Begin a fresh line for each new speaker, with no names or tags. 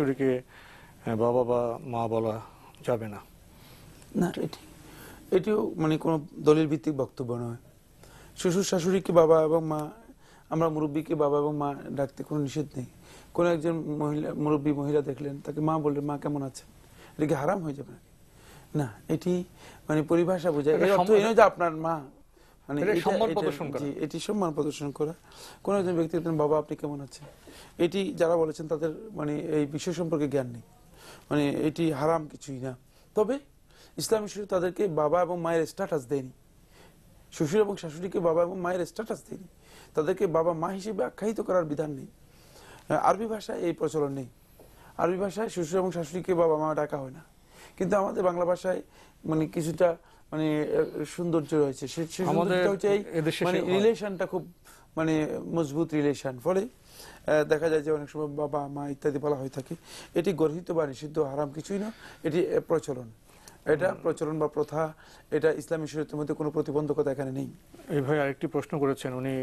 কেউকে বাবা বা মা বলা যাবে না না এটিও মানে কোনো দলিল ভিত্তিক বক্তব্য নয় শ্বশুর শাশুড়িকে বাবা এবং মা আমরা মুরব্বীকে বাবা এবং মা ডাকতে কোনো নিষেধ নেই কোনো একজন মহিলা মুরব্বী মহিলা দেখলেন তাকে মা বললেন মা কেমন আছেন এটাকে হারাম হয়ে যাবে না এটি মানে পরিভাষা বোঝায় এর অর্থ এই নয় যে আপনার মা মানে এটি সম্মান প্রদর্শন করা একজন ব্যক্তি বাবা আপনি কেমন আছেন এটি যারা বলেছেন তাদের মানে এই বিষয় সম্পর্কে জ্ঞান নেই মানে এটি হারাম কিছুই না তবে ইসলামী তাদেরকে বাবা এবং মায়ের স্ট্যাটাস দেয়নি শ্বশুর এবং শাশুড়িকে বাবা এবং মায়ের স্ট্যাটাস দেয়নি তাদেরকে বাবা মা হিসেবে আখ্যায়িত করার বিধান নেই আরবি ভাষায় এই প্রচলন নেই আরবি ভাষায় শ্বশুর এবং শাশুড়িকে বাবা মা ডাকা হয় না কিন্তু আমাদের বাংলা ভাষায় মানে কিছুটা মানে সৌন্দর্য রয়েছে মানে রিলেশনটা হ্যাঁ। খুব মানে মজবুত রিলেশন ফলে দেখা যায় যে অনেক সময় বাবা মা ইত্যাদি বলা হয়ে থাকে এটি গর্হিত বা নিষিদ্ধ হারাম কিছুই না এটি প্রচলন এটা প্রচলন বা প্রথা এটা ইসলামী শরীরের মধ্যে কোনো প্রতিবন্ধকতা এখানে নেই এই ভাই আরেকটি প্রশ্ন করেছেন উনি